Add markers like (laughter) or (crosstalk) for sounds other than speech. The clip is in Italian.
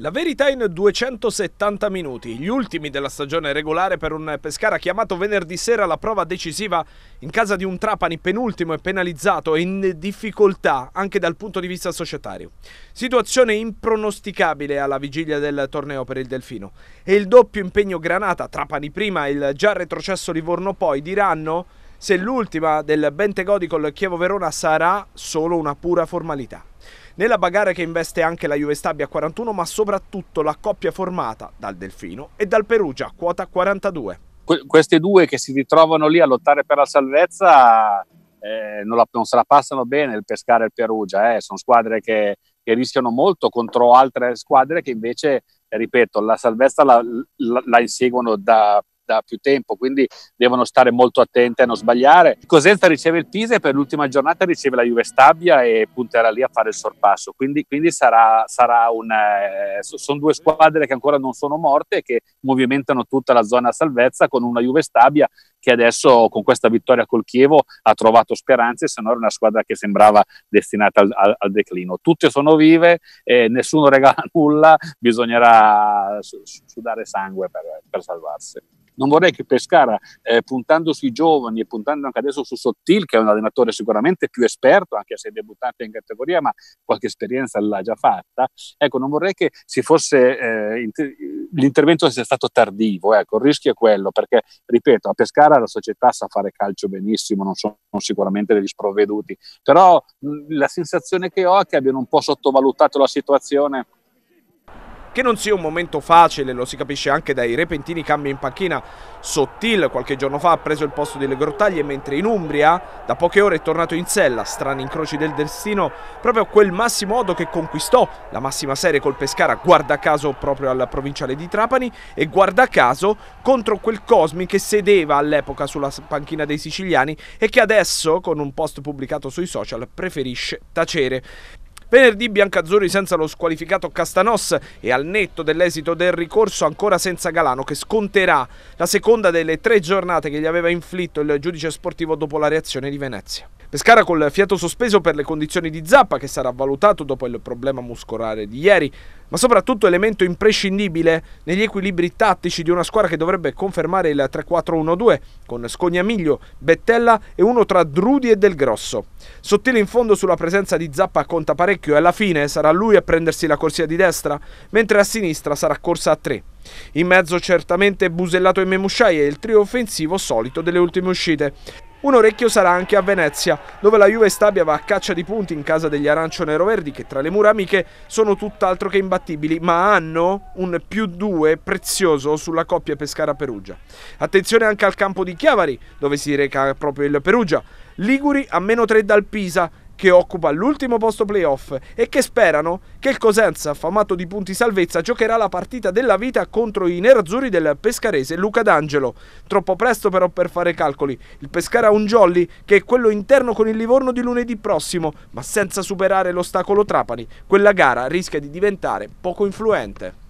La verità in 270 minuti, gli ultimi della stagione regolare per un Pescara chiamato venerdì sera alla prova decisiva in casa di un Trapani penultimo e penalizzato e in difficoltà anche dal punto di vista societario. Situazione impronosticabile alla vigilia del torneo per il Delfino e il doppio impegno Granata, Trapani prima e il già retrocesso Livorno poi diranno se l'ultima del Bentegodi col Chievo Verona sarà solo una pura formalità. Nella bagarre che investe anche la Juve Stabia 41, ma soprattutto la coppia formata dal Delfino e dal Perugia, quota 42. Que- queste due che si ritrovano lì a lottare per la salvezza eh, non, la, non, se la passano bene il Pescara e il Perugia, eh. sono squadre che, che, rischiano molto contro altre squadre che invece, ripeto, la salvezza la, la, la inseguono da, da più tempo, quindi devono stare molto attenti a non sbagliare. Cosenza riceve il Pisa e per l'ultima giornata riceve la Juve Stabia e punterà lì a fare il sorpasso. Quindi, quindi sarà, sarà un, eh, sono due squadre che ancora non sono morte e che movimentano tutta la zona salvezza con una Juve Stabia che adesso con questa vittoria col Chievo ha trovato speranze, se no era una squadra che sembrava destinata al, al, al declino. Tutte sono vive, eh, nessuno regala (laughs) nulla, bisognerà sudare sangue per, per salvarsi non vorrei che Pescara, eh, puntando sui giovani e puntando anche adesso su Sottil, che è un allenatore sicuramente più esperto, anche se è debuttante in categoria, ma qualche esperienza l'ha già fatta, ecco, non vorrei che si fosse, eh, inter- l'intervento sia stato tardivo, ecco, il rischio è quello, perché, ripeto, a Pescara la società sa fare calcio benissimo, non sono sicuramente degli sprovveduti, però mh, la sensazione che ho è che abbiano un po' sottovalutato la situazione che non sia un momento facile, lo si capisce anche dai repentini cambi in panchina. Sottil qualche giorno fa ha preso il posto delle grottaglie, mentre in Umbria da poche ore è tornato in sella, strani incroci del destino, proprio quel Massimo Odo che conquistò la massima serie col Pescara, guarda caso proprio alla provinciale di Trapani, e guarda caso contro quel Cosmi che sedeva all'epoca sulla panchina dei siciliani e che adesso, con un post pubblicato sui social, preferisce tacere. Venerdì Biancazzurri senza lo squalificato Castanos e al netto dell'esito del ricorso ancora senza Galano che sconterà la seconda delle tre giornate che gli aveva inflitto il giudice sportivo dopo la reazione di Venezia. Pescara col fiato sospeso per le condizioni di Zappa che sarà valutato dopo il problema muscolare di ieri, ma soprattutto elemento imprescindibile negli equilibri tattici di una squadra che dovrebbe confermare il 3-4-1-2 con Scognamiglio, Bettella e uno tra Drudi e Del Grosso. Sottile in fondo sulla presenza di Zappa conta parecchio parecchio e alla fine sarà lui a prendersi la corsia di destra, mentre a sinistra sarà corsa a tre. In mezzo certamente Busellato e Memusciai e il trio offensivo solito delle ultime uscite. Un orecchio sarà anche a Venezia, dove la Juve Stabia va a caccia di punti in casa degli arancio nero verdi che tra le mura amiche sono tutt'altro che imbattibili, ma hanno un più 2 prezioso sulla coppia Pescara-Perugia. Attenzione anche al campo di Chiavari, dove si reca proprio il Perugia. Liguri a meno 3 dal Pisa che occupa l'ultimo posto playoff e che sperano che il Cosenza, affamato di punti salvezza, giocherà la partita della vita contro i nerazzurri del pescarese Luca D'Angelo. Troppo presto però per fare calcoli. Il Pescara ha un jolly che è quello interno con il Livorno di lunedì prossimo, ma senza superare l'ostacolo Trapani, quella gara rischia di diventare poco influente.